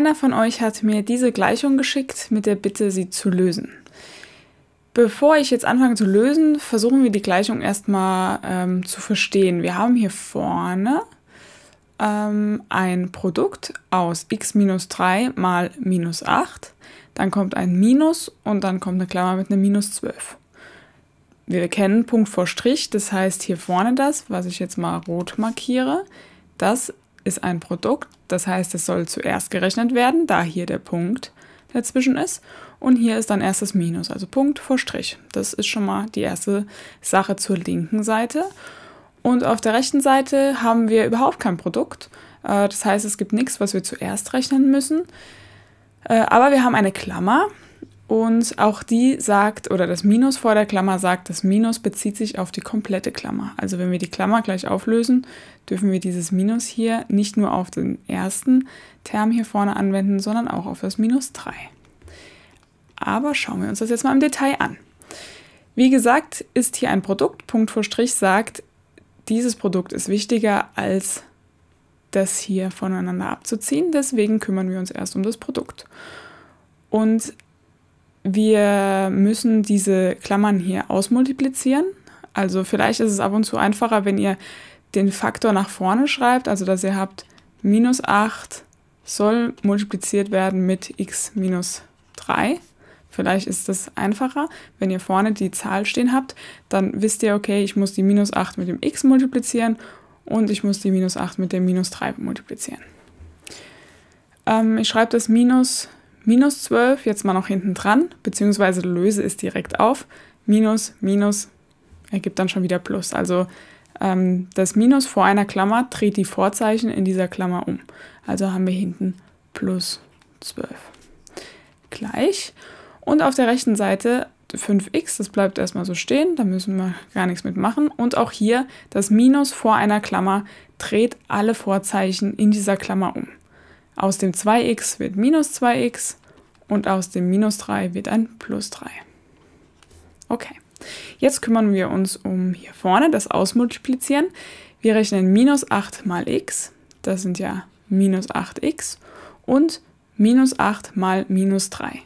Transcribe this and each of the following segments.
Einer von euch hat mir diese Gleichung geschickt mit der Bitte, sie zu lösen. Bevor ich jetzt anfange zu lösen, versuchen wir die Gleichung erstmal ähm, zu verstehen. Wir haben hier vorne ähm, ein Produkt aus x minus 3 mal minus 8. Dann kommt ein Minus und dann kommt eine Klammer mit einem minus 12. Wir kennen Punkt vor Strich, das heißt hier vorne das, was ich jetzt mal rot markiere, das ist ein Produkt, das heißt, es soll zuerst gerechnet werden, da hier der Punkt dazwischen ist. Und hier ist dann erst das Minus, also Punkt vor Strich. Das ist schon mal die erste Sache zur linken Seite. Und auf der rechten Seite haben wir überhaupt kein Produkt. Äh, das heißt, es gibt nichts, was wir zuerst rechnen müssen. Äh, aber wir haben eine Klammer, und auch die sagt, oder das Minus vor der Klammer sagt, das Minus bezieht sich auf die komplette Klammer. Also wenn wir die Klammer gleich auflösen, dürfen wir dieses Minus hier nicht nur auf den ersten Term hier vorne anwenden, sondern auch auf das Minus 3. Aber schauen wir uns das jetzt mal im Detail an. Wie gesagt, ist hier ein Produkt, Punkt vor Strich sagt, dieses Produkt ist wichtiger als das hier voneinander abzuziehen, deswegen kümmern wir uns erst um das Produkt. Und wir müssen diese Klammern hier ausmultiplizieren. Also vielleicht ist es ab und zu einfacher, wenn ihr den Faktor nach vorne schreibt, also dass ihr habt minus 8 soll multipliziert werden mit x minus 3. Vielleicht ist das einfacher. Wenn ihr vorne die Zahl stehen habt, dann wisst ihr, okay, ich muss die minus 8 mit dem x multiplizieren und ich muss die minus 8 mit dem minus 3 multiplizieren. Ähm, ich schreibe das minus minus 12, jetzt mal noch hinten dran, beziehungsweise löse es direkt auf. Minus, minus ergibt dann schon wieder plus. Also ähm, das Minus vor einer Klammer dreht die Vorzeichen in dieser Klammer um. Also haben wir hinten plus 12 gleich. Und auf der rechten Seite 5x, das bleibt erstmal so stehen, da müssen wir gar nichts mitmachen. Und auch hier das Minus vor einer Klammer dreht alle Vorzeichen in dieser Klammer um. Aus dem 2x wird minus 2x und aus dem minus 3 wird ein plus 3. Okay, jetzt kümmern wir uns um hier vorne das Ausmultiplizieren. Wir rechnen minus 8 mal x, das sind ja minus 8x und minus 8 mal minus 3.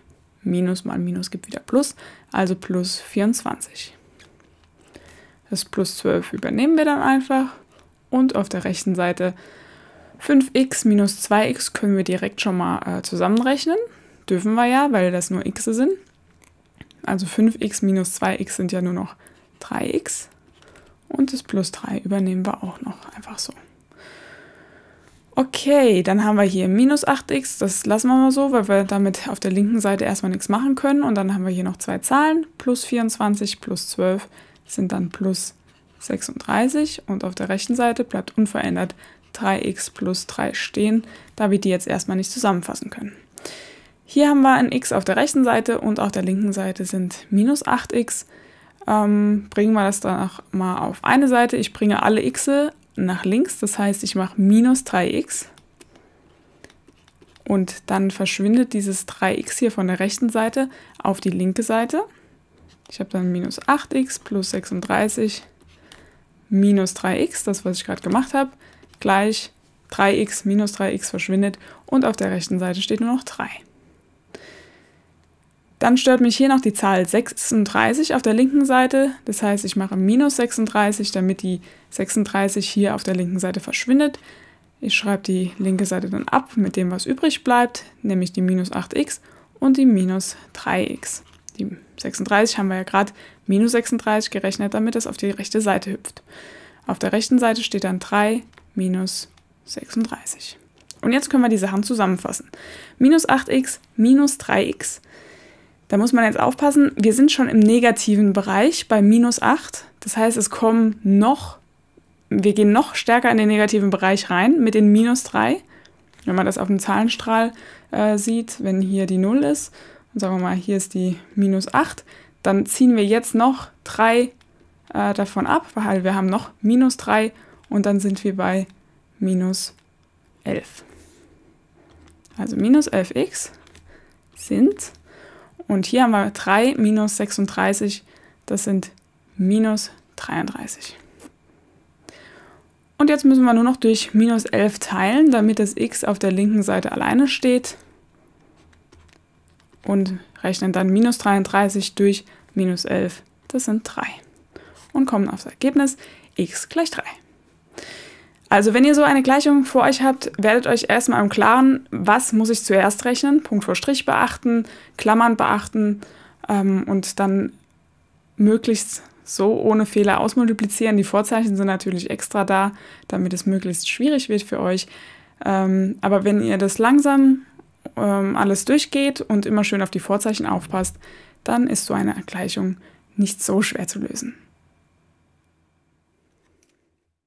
Minus mal Minus gibt wieder Plus, also plus 24. Das plus 12 übernehmen wir dann einfach und auf der rechten Seite 5x minus 2x können wir direkt schon mal äh, zusammenrechnen. Dürfen wir ja, weil das nur x sind. Also 5x minus 2x sind ja nur noch 3x. Und das plus 3 übernehmen wir auch noch, einfach so. Okay, dann haben wir hier minus 8x, das lassen wir mal so, weil wir damit auf der linken Seite erstmal nichts machen können. Und dann haben wir hier noch zwei Zahlen, plus 24 plus 12 sind dann plus 36 und auf der rechten Seite bleibt unverändert 3x plus 3 stehen, da wir die jetzt erstmal nicht zusammenfassen können. Hier haben wir ein x auf der rechten Seite und auf der linken Seite sind minus 8x. Ähm, bringen wir das dann auch mal auf eine Seite. Ich bringe alle x nach links, das heißt, ich mache minus 3x. Und dann verschwindet dieses 3x hier von der rechten Seite auf die linke Seite. Ich habe dann minus 8x plus 36 minus 3x, das was ich gerade gemacht habe gleich 3x minus 3x verschwindet und auf der rechten Seite steht nur noch 3. Dann stört mich hier noch die Zahl 36 auf der linken Seite. Das heißt, ich mache minus 36, damit die 36 hier auf der linken Seite verschwindet. Ich schreibe die linke Seite dann ab mit dem, was übrig bleibt, nämlich die minus 8x und die minus 3x. Die 36 haben wir ja gerade minus 36 gerechnet, damit es auf die rechte Seite hüpft. Auf der rechten Seite steht dann 3 minus 36. Und jetzt können wir die Sachen zusammenfassen. Minus 8x, minus 3x. Da muss man jetzt aufpassen, wir sind schon im negativen Bereich bei minus 8. Das heißt, es kommen noch, wir gehen noch stärker in den negativen Bereich rein mit den minus 3. Wenn man das auf dem Zahlenstrahl äh, sieht, wenn hier die 0 ist, und sagen wir mal, hier ist die minus 8, dann ziehen wir jetzt noch 3 äh, davon ab, weil wir haben noch minus 3 und dann sind wir bei minus 11. Also minus 11x sind, und hier haben wir 3 minus 36, das sind minus 33. Und jetzt müssen wir nur noch durch minus 11 teilen, damit das x auf der linken Seite alleine steht. Und rechnen dann minus 33 durch minus 11, das sind 3. Und kommen aufs Ergebnis x gleich 3. Also wenn ihr so eine Gleichung vor euch habt, werdet euch erstmal im Klaren, was muss ich zuerst rechnen, Punkt vor Strich beachten, Klammern beachten ähm, und dann möglichst so ohne Fehler ausmultiplizieren. Die Vorzeichen sind natürlich extra da, damit es möglichst schwierig wird für euch. Ähm, aber wenn ihr das langsam ähm, alles durchgeht und immer schön auf die Vorzeichen aufpasst, dann ist so eine Gleichung nicht so schwer zu lösen.